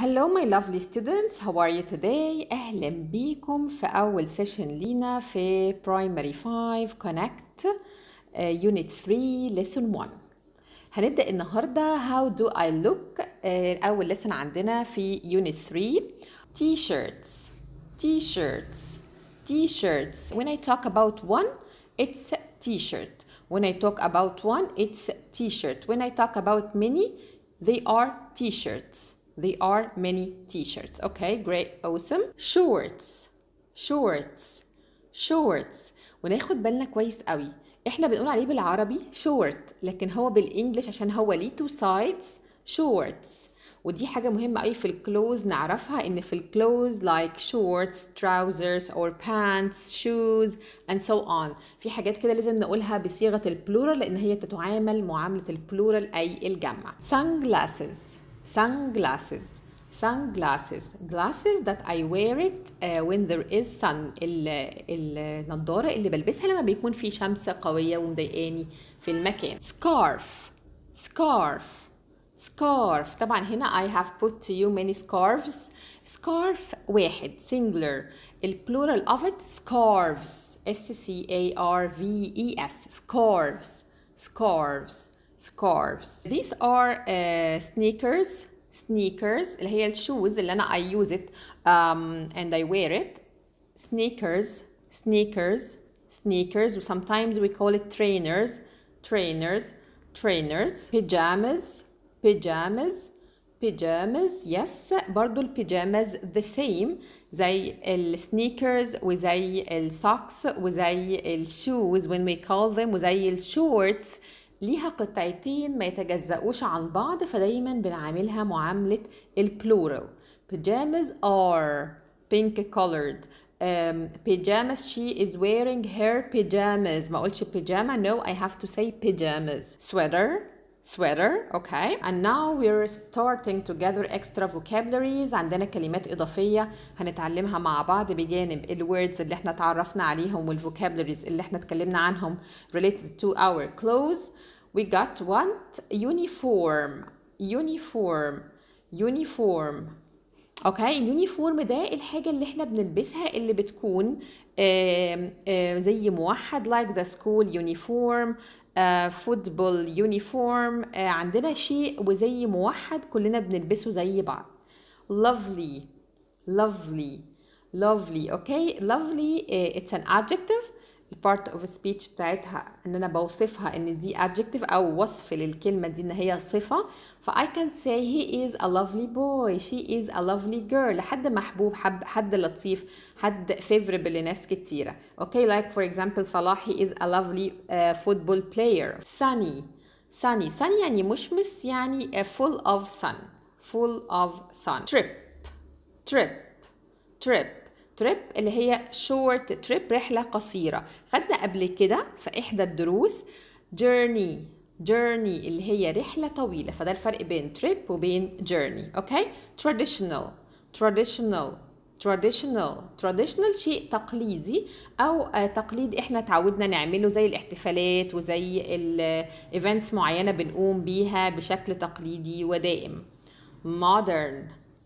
Hello my lovely students how are you today اهلا بيكم في اول سيشن لينا في primary 5 connect uh, unit 3 lesson 1 هنبدا النهارده how do I look uh, اول lesson عندنا في unit 3 t-shirts t-shirts t-shirts when I talk about one it's t-shirt when I talk about one it's t-shirt when I talk about many they are t-shirts There are many t-shirts. Okay, great, awesome. Shorts, shorts, shorts. وناخد بالنا كويس قوي. احنا بنقول عليه بالعربي شورت لكن هو بالانجلش عشان هو ليه تو سايدز شورتس ودي حاجة مهمة قوي في الكلوز نعرفها إن في الكلوز like shorts, trousers or pants, shoes and so on في حاجات كده لازم نقولها بصيغة البلورال لأن هي تتعامل معاملة البلورال أي الجمع sunglasses sunglasses sunglasses glasses that I wear it uh, when there is sun ال النضارة اللي بلبسها لما بيكون في شمس قوية ومضايقاني في المكان scarf scarf scarf طبعا هنا I have put to you many scarves scarf واحد singular plural of it scarves S C A R V E S scarves scarves scarves these are uh, sneakers sneakers اللي هي الشوز اللي انا I use it um, and I wear it sneakers sneakers sneakers sometimes we call it trainers trainers trainers pajamas pajamas pajamas yes برضو pyjamas the same زي السنيكرز وزي السوكس وزي الشوز when we call them وزي الشورتس ليها قطعتين ما يتجزأوش عن بعض فدايما بنعاملها معاملة البلورال pajamas are pink colored um, pajamas she is wearing her pajamas ما قلتش pajama no I have to say pajamas sweater sweater okay and now we're starting to gather extra vocabularies عندنا كلمات إضافية هنتعلمها مع بعض بجانب الwords اللي احنا تعرفنا عليهم والvocabularies اللي احنا اتكلمنا عنهم related to our clothes we got what uniform uniform uniform اوكي اليونيفورم ده الحاجة اللي احنا بنلبسها اللي بتكون آآ آآ زي موحد like the school uniform فوتبول آه، يونيفورم آه، عندنا شيء وزي موحد كلنا بنلبسه زي بعض lovely lovely lovely okay lovely آه، it's an adjective البارت اوف سبيتش بتاعتها ان انا بوصفها ان دي adjective او وصف للكلمه دي ان هي صفه ف I can say he is a lovely boy she is a lovely girl حد محبوب حب حد لطيف حد favorable لناس كتيرة okay like for example صلاح he is a lovely uh, football player sunny sunny sunny يعني مشمس يعني full of sun full of sun trip trip trip trip اللي هي short trip رحلة قصيرة خدنا قبل كده في إحدى الدروس journey journey اللي هي رحلة طويلة فده الفرق بين trip وبين journey اوكي traditional traditional traditional traditional شيء تقليدي او آه، تقليد احنا تعودنا نعمله زي الاحتفالات وزي الايفنتس آه، معينه بنقوم بيها بشكل تقليدي ودائم modern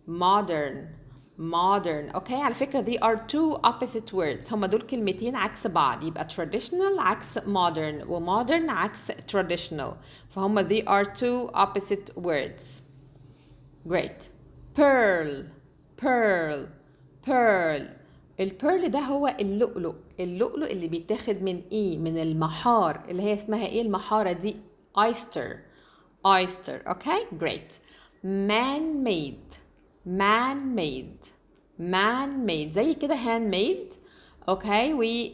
modern modern اوكي على فكره they are two opposite words هما دول كلمتين عكس بعض يبقى traditional عكس modern ومودرن عكس traditional فهما they are two opposite words great pearl pearl pearl البيرل ده هو اللؤلؤ اللؤلؤ اللي بيتاخد من ايه من المحار اللي هي اسمها ايه المحاره دي ايستر ايستر اوكي جريت man made man made man made زي كده hand made اوكي وي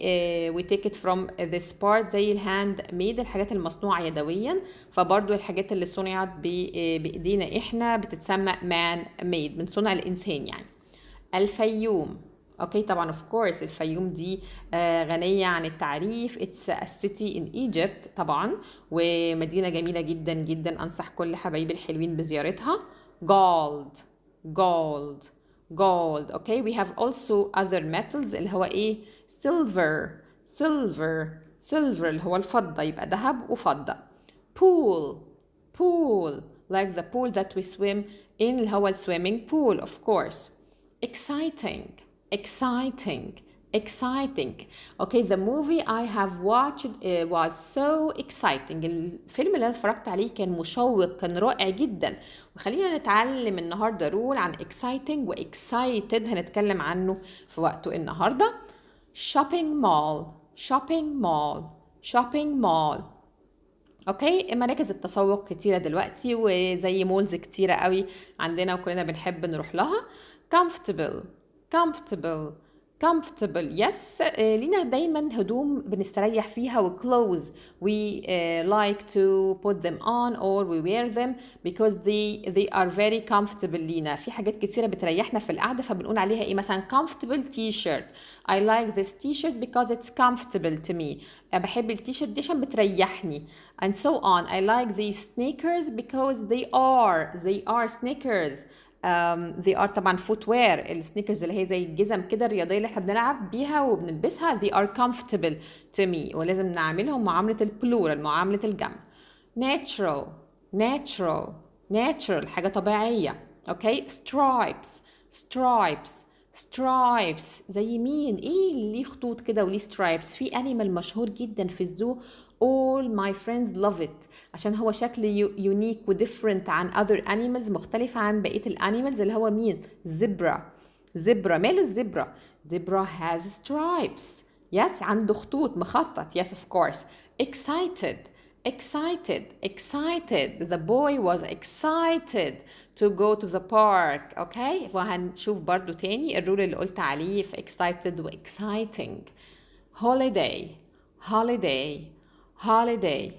وي تيك ات فروم ذس بارت زي الهاند ميد الحاجات المصنوعه يدويا فبرضو الحاجات اللي صنعت uh, بايدينا احنا بتتسمى مان ميد من صنع الانسان يعني الفيوم اوكي طبعا اوف كورس الفيوم دي uh, غنيه عن التعريف اتس ا سيتي ان ايجيبت طبعا ومدينه جميله جدا جدا انصح كل حبايبي الحلوين بزيارتها جولد gold gold okay we have also other metals اللي هو ايه silver silver silver اللي هو الفضة يبقى ذهب وفضة pool pool like the pool that we swim in اللي هو swimming pool of course exciting exciting exciting okay the movie I have watched uh, was so exciting الفيلم اللي انا اتفرجت عليه كان مشوق كان رائع جدا وخلينا نتعلم النهارده رول عن exciting و excited هنتكلم عنه في وقته النهارده shopping mall shopping mall shopping mall اوكي مراكز التسوق كتيره دلوقتي وزي مولز كتيره قوي عندنا وكلنا بنحب نروح لها comfortable comfortable comfortable yes uh, لينا دايما هدوم بنستريح فيها و clothes we uh, like to put them on or we wear them because they they are very comfortable لينا في حاجات كتيرة بتريحنا في القعدة فبنقول عليها ايه مثلا comfortable t-shirt I like this t-shirt because it's comfortable to me بحب التيشيرت دي عشان بتريحني and so on I like these sneakers because they are they are sneakers ذي ار طبعا فوت وير السنيكرز اللي هي زي الجزم كده الرياضيه اللي احنا بنلعب بيها وبنلبسها ذي ار كومفورتبل تو مي ولازم نعاملهم معامله البلورال معامله الجمع natural natural natural حاجه طبيعيه اوكي سترايبس سترايبس سترايبس زي مين ايه اللي ليه خطوط كده وليه سترايبس في انيمال مشهور جدا في الزو all my friends love it عشان هو شكل unique و different عن other animals مختلف عن بقية الانيمالز اللي هو مين zebra zebra ماله الزبرة zebra has stripes yes عنده خطوط مخطط yes of course excited excited excited the boy was excited to go to the park okay وهنشوف برضو تاني الرول اللي قلت عليه في excited و exciting holiday holiday holiday.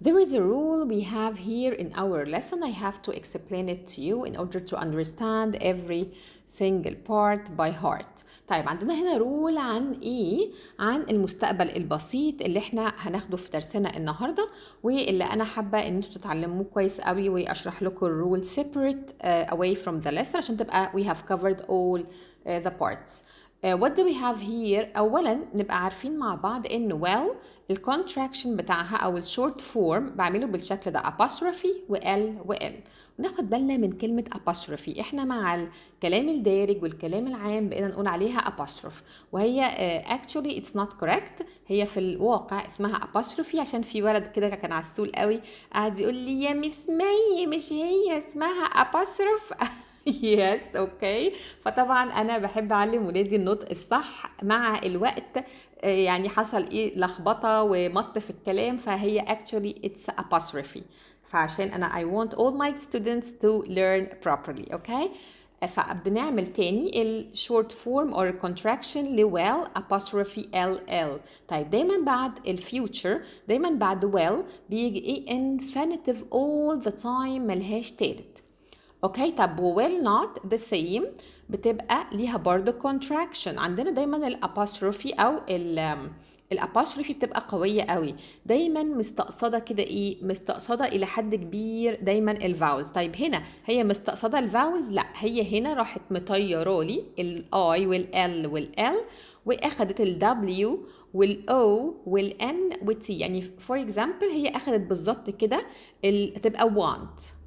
There is a rule we have here in our lesson. I have to explain it to you in order to understand every single part by heart. طيب عندنا هنا رول عن ايه عن المستقبل البسيط اللي احنا هناخده في درسنا النهارده واللي انا حابه ان انتوا تتعلموه كويس قوي واشرح لكم الرول سيبريت اواي فروم ذا the عشان تبقى وي هاف كفرد اول ذا بارتس وات دو وي هاف هير أولا نبقى عارفين مع بعض إن ويل الكونتراكشن بتاعها أو الشورت فورم بعمله بالشكل ده apostrophe و وال و ناخد بالنا من كلمة apostrophe احنا مع الكلام الدارج والكلام العام بقينا نقول عليها apostrophe وهي آه، actually it's not correct هي في الواقع اسمها apostrophe عشان في ولد كده كان عسول قوي قعد يقول لي يا مس مي مش هي اسمها apostrophe يس اوكي فطبعا انا بحب اعلم ولادي النطق الصح مع الوقت آه، يعني حصل ايه لخبطه ومط في الكلام فهي actually it's apostrophe fashion and I want all my students to learn properly okay فبنعمل تاني short form or contraction ل well apostrophe ll طيب دايما بعد future دايما بعد well بيجي infinitive all the time ملهاش تالت اوكي طب و will not the same بتبقى ليها برضه contraction عندنا دايما الابوستروفي او ال um، الاباشرفي بتبقى قويه قوي دايما مستقصده كده ايه مستقصده الى حد كبير دايما الفاولز طيب هنا هي مستقصده الفاولز لا هي هنا راحت مطيره لي الاي والال والال واخدت الدبليو والاو والان والتي يعني فور اكزامبل هي اخدت بالظبط كده تبقى want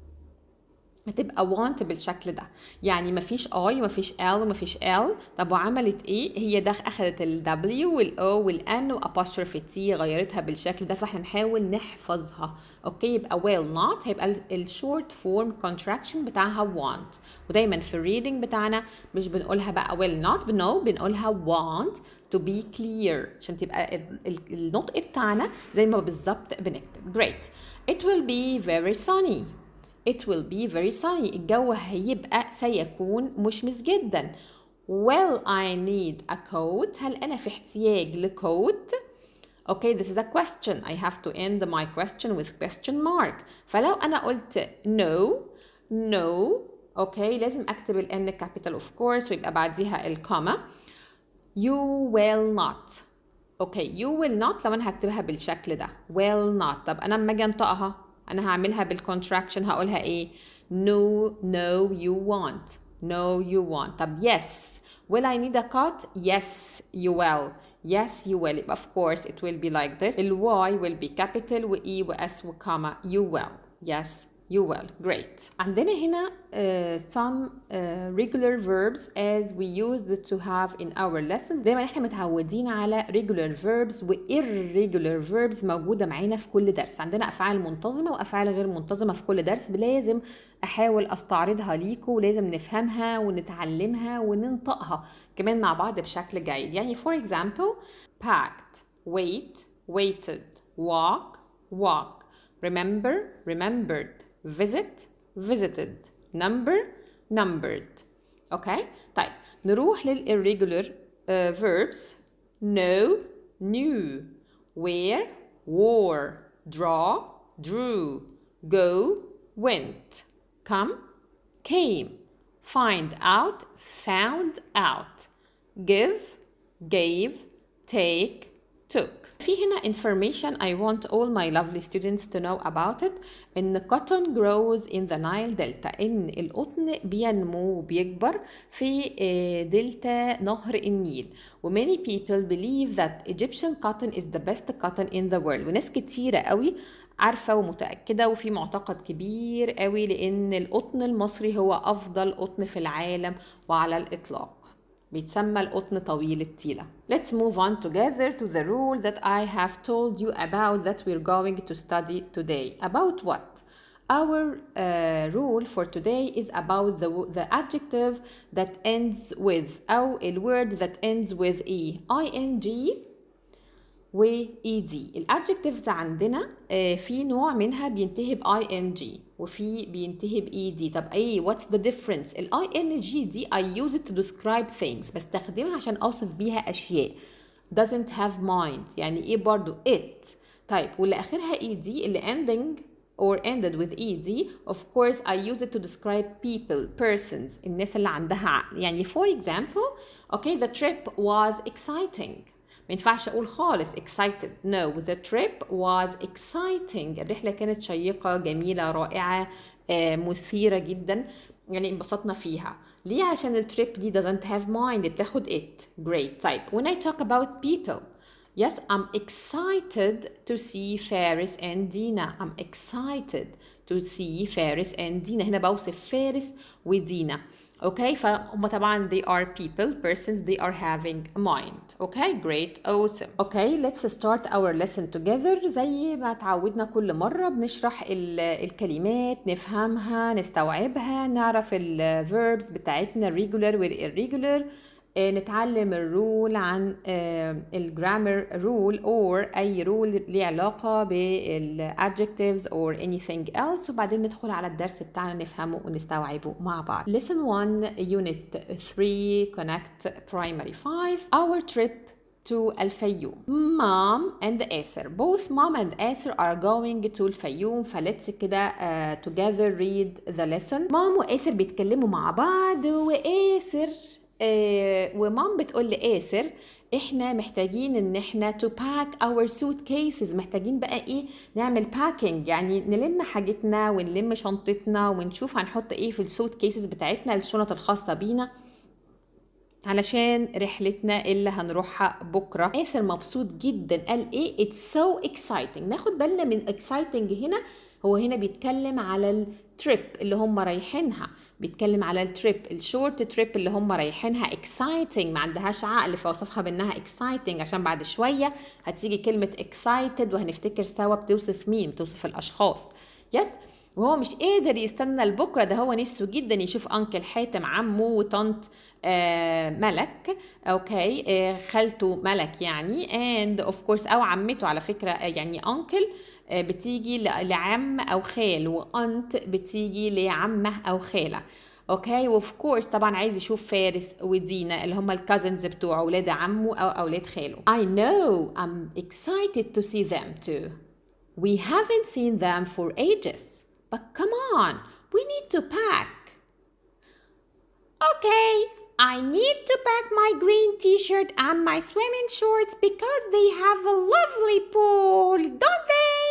هتبقى وانت بالشكل ده يعني مفيش اي ومفيش ال ومفيش ال طب وعملت ايه هي ده اخذت الدبليو والاو والان وابوستروفي تي غيرتها بالشكل ده فاحنا نحاول نحفظها اوكي يبقى ويل نوت هيبقى الشورت فورم كونتراكشن بتاعها want ودايما في الريدنج بتاعنا مش بنقولها بقى ويل نوت بنو بنقولها want to be clear عشان تبقى النطق بتاعنا زي ما بالظبط بنكتب great it will be very sunny it will be very sunny الجو هيبقى سيكون مشمس جدا will I need a coat هل أنا في احتياج لcoat Okay, this is a question. I have to end my question with question mark. فلو أنا قلت no, no, okay, لازم أكتب ال N capital of course ويبقى بعديها الكوما. You will not. Okay, you will not لو أنا هكتبها بالشكل ده. Will not. طب أنا لما أجي أنطقها انا هعملها بالكونتراكشن هقولها ايه no no you want no you want طب yes will I need a cut yes you will Yes, you will. Of course, it will be like this. ال Y will be capital و E و S و comma. You will. Yes, You will. Great. عندنا هنا uh, some uh, regular verbs as we used to have in our lessons. دايما احنا متعودين على regular verbs و irregular verbs موجودة معانا في كل درس. عندنا أفعال منتظمة وأفعال غير منتظمة في كل درس. لازم أحاول أستعرضها ليكم ولازم نفهمها ونتعلمها وننطقها كمان مع بعض بشكل جيد. يعني for example packed, wait, waited, walk, walk. Remember, remembered, visit visited number numbered okay طيب نروح للirregular uh, verbs know knew wear wore draw drew go went come came find out found out give gave take took في هنا information I want all my lovely students to know about it إن cotton grows in the Nile Delta إن القطن بينمو وبيكبر في دلتا نهر النيل و many people believe that Egyptian cotton is the best cotton in the world وناس كتيرة قوي عارفة ومتأكدة وفي معتقد كبير قوي لأن القطن المصري هو أفضل قطن في العالم وعلى الإطلاق بيتسمى القطن طويل التيلة. Let's move on together to the rule that I have told you about that we're going to study today. About what? Our uh, rule for today is about the, the adjective that ends with أو oh, الword that ends with E. we ed. الادجكتيفز عندنا uh, في نوع منها بينتهي ب ing وفي بينتهي باي دي طب أي واتس ذا ديفرنس الاي ان جي دي I use it to describe things بستخدمها عشان اوصف بيها اشياء doesn't have mind يعني ايه برضو it طيب واللي اخرها اي دي اللي ending or ended with ed of course I use it to describe people persons الناس اللي عندها عقل يعني for example okay the trip was exciting ما ينفعش اقول خالص excited no the trip was exciting الرحله كانت شيقه جميله رائعه مثيره جدا يعني انبسطنا فيها ليه عشان التريب دي doesn't have mind بتاخد it great طيب when I talk about people Yes, I'm excited to see Faris and Dina. I'm excited to see Faris and Dina. هنا بوصف فارس ودينا. اوكي فهم طبعا they are people persons they are having a mind اوكي great awesome اوكي let's start our lesson together زي ما تعودنا كل مره بنشرح الكلمات نفهمها نستوعبها نعرف ال verbs بتاعتنا regular irregular آه، نتعلم الرول عن آه، الجرامر رول or أي رول ليه علاقة بالadjectives or anything else وبعدين ندخل على الدرس بتاعنا نفهمه ونستوعبه مع بعض Lesson 1 Unit 3 Connect Primary 5 Our trip to الفيوم mom and Acer both mom and Acer are going to الفيوم فلتس كده uh, together read the lesson mom وآسر بيتكلموا مع بعض وآسر آه، ومام بتقول لي آسر احنا محتاجين ان احنا to pack our suitcases محتاجين بقى ايه نعمل packing يعني نلم حاجتنا ونلم شنطتنا ونشوف هنحط ايه في السوت كيسز بتاعتنا الشنط الخاصه بينا علشان رحلتنا اللي هنروحها بكره ياسر مبسوط جدا قال ايه اتس سو اكسايتنج ناخد بالنا من اكسايتنج هنا هو هنا بيتكلم على التريب اللي هم رايحينها بيتكلم على التريب الشورت تريب اللي هم رايحينها اكسايتنج ما عندهاش عقل فوصفها بانها اكسايتنج عشان بعد شويه هتيجي كلمه اكسايتد وهنفتكر سوا بتوصف مين بتوصف الاشخاص يس وهو مش قادر يستنى لبكره ده هو نفسه جدا يشوف انكل حاتم عمه وطنط آه، ملك اوكي آه، خالته ملك يعني and of course او عمته على فكره آه، يعني uncle بتيجي لعم او خال وانت بتيجي لعمه او خاله اوكي اوف كورس طبعا عايز يشوف فارس ودينا اللي هم الكازنز بتوعه ولاد عمه او اولاد خاله I know I'm excited to see them too we haven't seen them for ages but come on we need to pack okay I need to pack my green t-shirt and my swimming shorts because they have a lovely pool, don't they?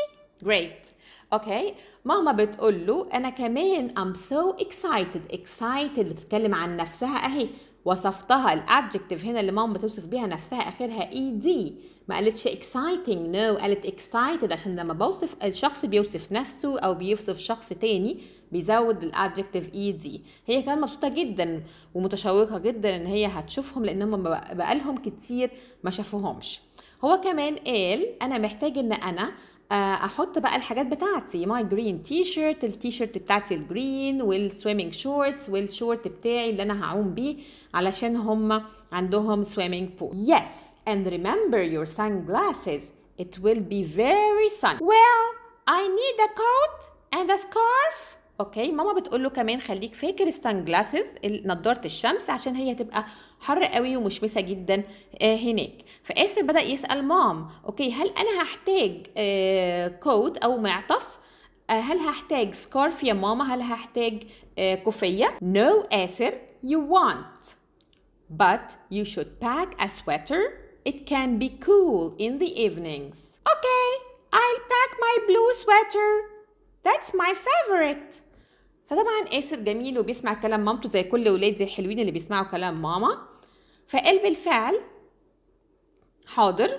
Great. Okay. ماما بتقول له أنا كمان I'm so excited. Excited بتتكلم عن نفسها أهي. وصفتها الادجكتيف هنا اللي ماما بتوصف بيها نفسها اخرها اي e دي ما قالتش exciting no قالت excited عشان لما بوصف الشخص بيوصف نفسه او بيوصف شخص تاني بيزود الادجكتيف اي دي هي كانت مبسوطه جدا ومتشوقه جدا ان هي هتشوفهم لان هم بقالهم كتير ما شافوهمش هو كمان قال انا محتاج ان انا آه، احط بقى الحاجات بتاعتي ماي جرين تي شيرت التي شيرت بتاعتي الجرين والسويمنج شورتس والشورت بتاعي اللي انا هعوم بيه علشان هم عندهم سويمنج بول يس ريمبر يور سان جلاسز ات ويل بي فيري sunny ويل اي نيد ا كوت and a scarf اوكي ماما بتقول له كمان خليك فاكر السان جلاسز نضاره الشمس عشان هي هتبقى حر قوي ومشمسه جدا آه هناك فاسر بدا يسال مام اوكي هل انا هحتاج آه كوت او معطف آه هل هحتاج سكارف يا ماما هل هحتاج آه كوفيه نو no, اسر you want but you should pack a sweater it can be cool in the evenings okay i'll pack my blue sweater that's my favorite فطبعا آسر جميل وبيسمع كلام مامته زي كل ولادي الحلوين اللي بيسمعوا كلام ماما فقال بالفعل حاضر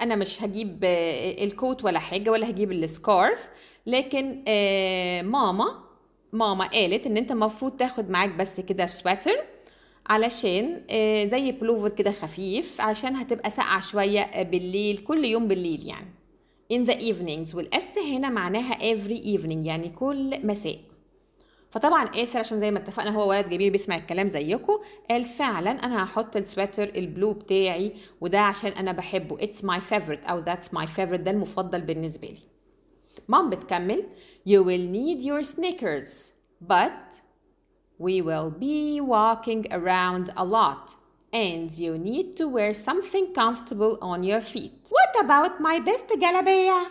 انا مش هجيب آه، الكوت ولا حاجه ولا هجيب السكارف لكن آه، ماما ماما قالت ان انت المفروض تاخد معاك بس كده سواتر علشان آه، زي بلوفر كده خفيف عشان هتبقى ساقعه شويه بالليل كل يوم بالليل يعني in the evenings والاس هنا معناها every evening يعني كل مساء فطبعا اسر عشان زي ما اتفقنا هو ولد كبير بيسمع الكلام زيكم قال فعلا انا هحط السويتر البلو بتاعي وده عشان انا بحبه اتس ماي فيفرت او ذاتس ماي فيفرت ده المفضل بالنسبه لي مام بتكمل you will need your sneakers but we will be walking around a lot and you need to wear something comfortable on your feet what about my best جلابيه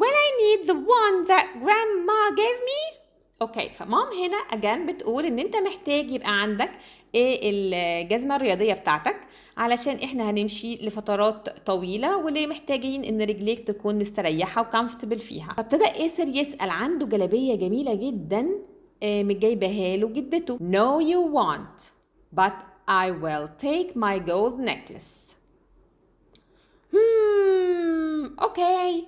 will i need the one that grandma gave me اوكي فمام هنا اجان بتقول ان انت محتاج يبقى عندك ايه الجزمه الرياضيه بتاعتك علشان احنا هنمشي لفترات طويله واللي محتاجين ان رجليك تكون مستريحه وكمفتبل فيها فابتدى ايسر يسال عنده جلابيه جميله جدا آه متجايبها له جدته نو يو وانت بات اي ويل تيك ماي جولد necklace اوكي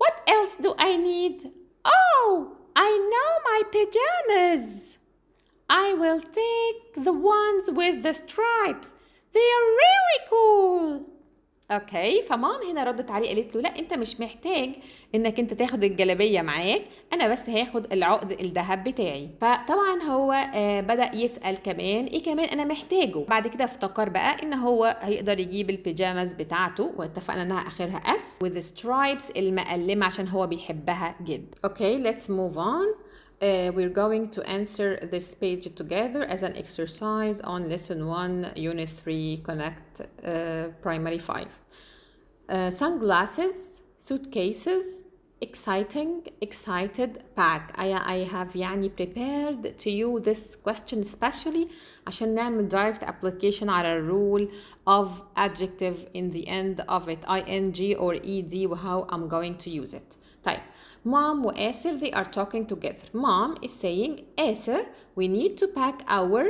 وات ايلس دو اي نيد اوه I know my pajamas. I will take the ones with the stripes. They are really cool. اوكي فمام هنا ردت عليه قالت له لا انت مش محتاج انك انت تاخد الجلابيه معاك انا بس هاخد العقد الذهب بتاعي فطبعا هو آه، بدا يسال كمان ايه كمان انا محتاجه بعد كده افتكر بقى ان هو هيقدر يجيب البيجامز بتاعته واتفقنا انها اخرها اس وذ سترايبس المقلمه عشان هو بيحبها جدا اوكي ليتس موف اون Uh, we're going to answer this page together as an exercise on lesson 1 unit 3 connect uh, primary 5 uh, sunglasses suitcases exciting excited pack I, I have yani prepared to you this question especially عشان نعمل direct application على rule of adjective in the end of it ing or ed How I'm going to use it طيب Mom Esther they are talking together. Mom is saying Esther, we need to pack our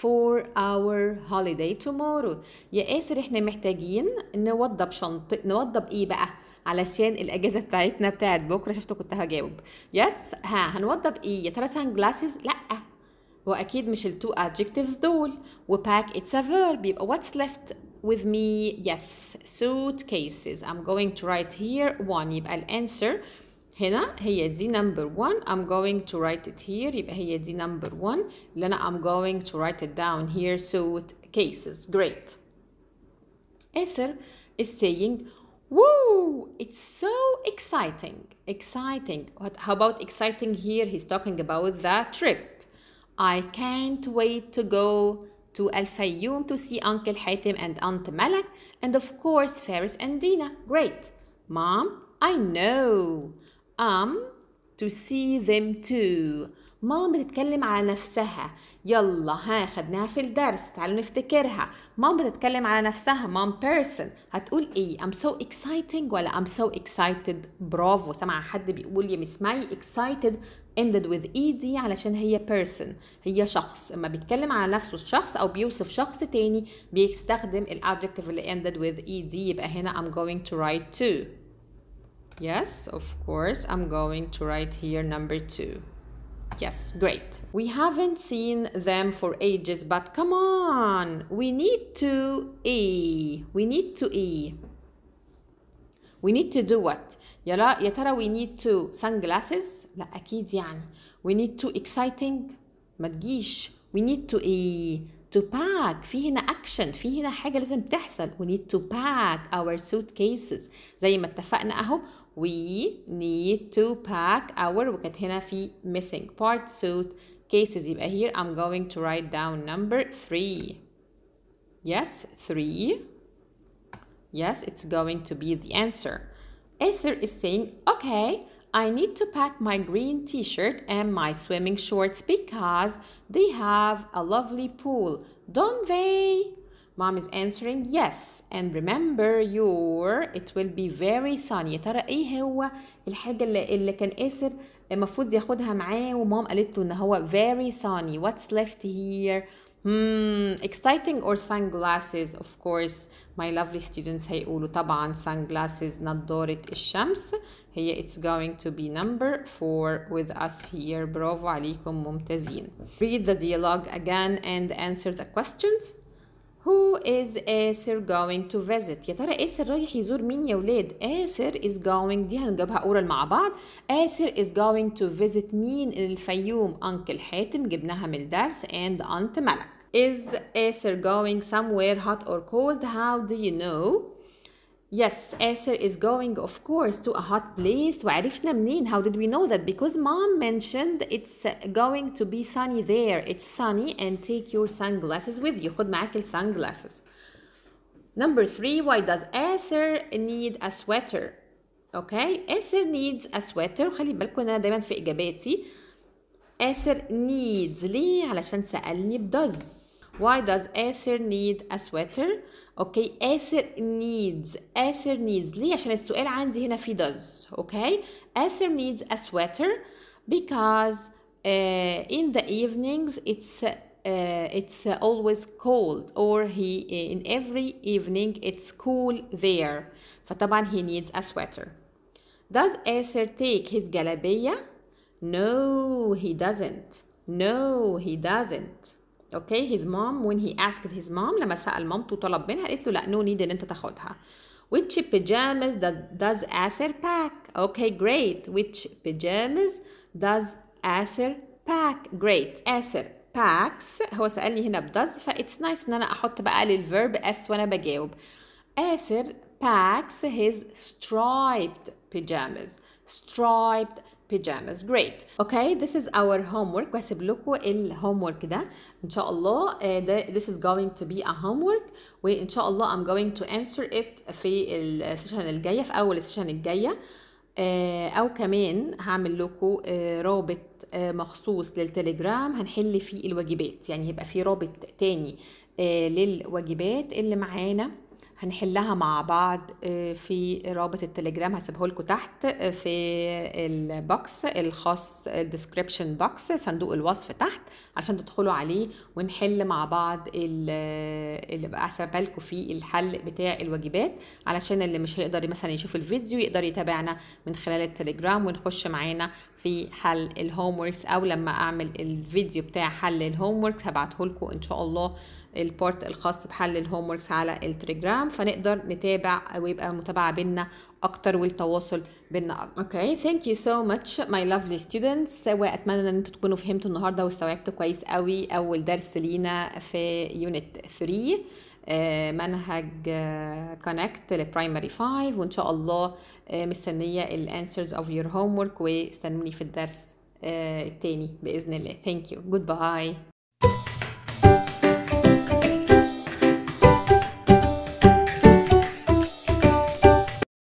for our holiday tomorrow. يا آسر احنا محتاجين نوضب شنط نوضب ايه بقى؟ علشان الاجازه بتاعتنا بتاعت بكره شفتوا كنت هجاوب يس yes. ها هنوضب ايه يا ترى سان جلاسز لا واكيد مش التو adjectives دول وباك it's a verb يبقى what's left with me yes suitcases I'm going to write here one يبقى الانسر هنا هي دي number one I'm going to write it here يبقى هي دي number one اللي أنا I'm going to write it down here cases, great Esther is saying Woo! It's so exciting. Exciting. What, how about exciting here? He's talking about the trip. I can't wait to go to Al Fayoum to see Uncle Hatem and Aunt Malak, and of course, Ferris and Dina. Great. Mom, I know. am to see them too مام بتتكلم على نفسها يلا ها خدناها في الدرس تعالوا نفتكرها مام بتتكلم على نفسها مام person هتقول ايه I'm so exciting ولا I'm so excited برافو سمع حد بيقول يا مس ماي excited ended with ed علشان هي person هي شخص اما بيتكلم على نفسه الشخص او بيوصف شخص تاني بيستخدم الادجكتيف اللي ended with ed يبقى هنا I'm going to write to Yes, of course, I'm going to write here number two. Yes, great. We haven't seen them for ages, but come on, we need to E. We need to E. We need to do what? يا ترى we need to sunglasses؟ لا أكيد يعني. We need to exciting؟ ما تجيش. We need to E. To pack في هنا action في هنا حاجة لازم تحصل we need to pack our suitcases زي ما اتفقنا أهو we need to pack our وكانت هنا في missing part suit cases يبقى here I'm going to write down number 3 yes 3 yes it's going to be the answer Esther is saying okay I need to pack my green t-shirt and my swimming shorts because they have a lovely pool don't they Mom is answering yes and remember your it will be very sunny ترى ايه هو الحاجة اللي, اللي كان قاسر المفروض ياخدها معاه ومام قالت له ان هو very sunny what's left here Hmm, exciting or sunglasses of course my lovely students هيقولوا طبعا sunglasses نضارة الشمس هي it's going to be number four with us here برافو عليكم ممتازين read the dialogue again and answer the questions Who is Acer going to visit؟ يا ترى Acer رايح يزور مين يا ولاد؟ Acer is going دي هنجيبها أورال مع بعض. Acer is going to visit مين؟ الفيوم أنكل حاتم جبناها من الدرس and أنت ملك. Is Acer going somewhere hot or cold؟ How do you know؟ Yes, Acer is going, of course, to a hot place. وعرفنا منين? How did we know that? Because mom mentioned it's uh, going to be sunny there. It's sunny and take your sunglasses with you. خد معاك sunglasses. Number three, why does Acer need a sweater? Okay, Acer needs a sweater. خلي بالكم أنا دايما في إجاباتي. Acer needs ليه؟ علشان سألني does. Why does Acer need a sweater? اوكي اسر needs اسر needs ليه عشان السؤال عندي هنا في does اوكي اسر needs a sweater because uh, in the evenings it's uh, it's always cold or he in every evening it's cool there فطبعا he needs a sweater does Acer take his جلابية no he doesn't no he doesn't اوكي هيز مام when he asked his mom لما سأل مامته طلب منها قالت له لا نو نيد ان انت تاخدها which pajamas does, does Acer pack okay great which pajamas does Acer pack great Acer packs هو سألني هنا بدز فإتس It's nice إن أنا أحط بقى للفيرب أس وأنا بجاوب Acer packs his striped pajamas striped pajamas great okay this is our homework واسيب لكم الهومورك ده ان شاء الله آه، ده this is going to be a homework وان شاء الله I'm going to answer it في السيشن الجايه في اول السيشن الجايه آه، او كمان هعمل لكم آه، رابط مخصوص للتليجرام هنحل فيه الواجبات يعني هيبقى في رابط تاني للواجبات اللي معانا هنحلها مع بعض آه، في رابط التليجرام هسيبه لكم تحت آه، في البوكس الخاص الديسكريبشن بوكس صندوق الوصف تحت عشان تدخلوا عليه ونحل مع بعض آه، اللي هسيبه لكم في الحل بتاع الواجبات علشان اللي مش هيقدر مثلا يشوف الفيديو يقدر يتابعنا من خلال التليجرام ونخش معانا في حل الهوم او لما اعمل الفيديو بتاع حل الهوم هبعته لكم ان شاء الله البارت الخاص بحل الهوم وركس على التليجرام فنقدر نتابع ويبقى متابعه بينا اكتر والتواصل بينا اكتر. اوكي ثانك يو سو ماتش ماي لافلي ستودنتس واتمنى ان انتوا تكونوا فهمتوا النهارده واستوعبتوا كويس قوي اول درس لينا في يونت 3 آه، منهج كونكت لبرايمري 5 وان شاء الله آه، مستنيه الانسرز اوف يور هوم ورك واستنوني في الدرس آه، التاني باذن الله ثانك يو جود باي